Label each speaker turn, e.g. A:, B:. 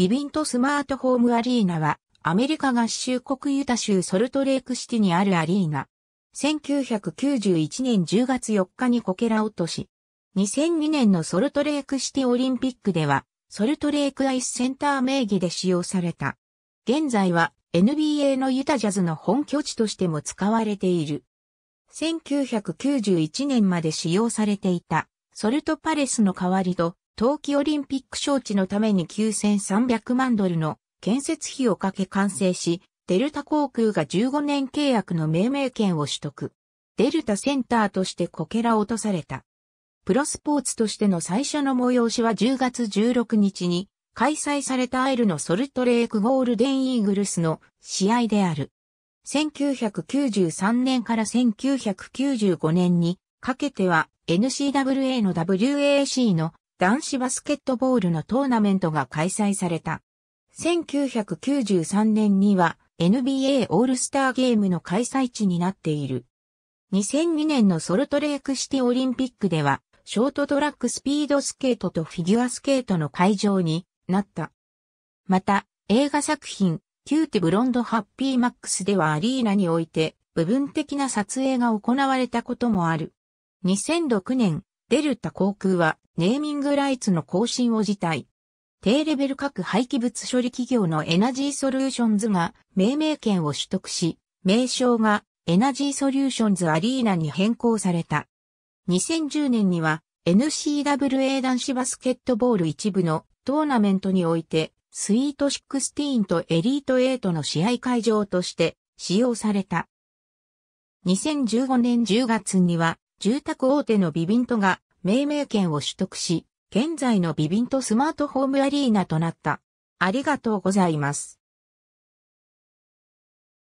A: ビビントスマートホームアリーナは、アメリカ合衆国ユタ州ソルトレークシティにあるアリーナ。1991年10月4日にこけら落とし。2002年のソルトレークシティオリンピックでは、ソルトレークアイスセンター名義で使用された。現在は NBA のユタジャズの本拠地としても使われている。1991年まで使用されていたソルトパレスの代わりと冬季オリンピック招致のために9300万ドルの建設費をかけ完成し、デルタ航空が15年契約の命名権を取得。デルタセンターとしてこけら落とされた。プロスポーツとしての最初の催しは10月16日に開催されたアイルのソルトレークゴールデンイーグルスの試合である。1993年から1995年にかけては NCWA の WAC の男子バスケットボールのトーナメントが開催された。1993年には NBA オールスターゲームの開催地になっている。2002年のソルトレークシティオリンピックでは、ショートトラックスピードスケートとフィギュアスケートの会場になった。また、映画作品、キューティブロンドハッピーマックスではアリーナにおいて、部分的な撮影が行われたこともある。2006年、デルタ航空は、ネーミングライツの更新を辞退。低レベル核廃棄物処理企業のエナジーソリューションズが命名権を取得し、名称がエナジーソリューションズアリーナに変更された。2010年には NCAA 男子バスケットボール一部のトーナメントにおいてスイート16とエリート8の試合会場として使用された。2015年10月には住宅大手のビビントが命名権を取得し、現在のビビントスマートホームアリーナとなった。ありがとうございます。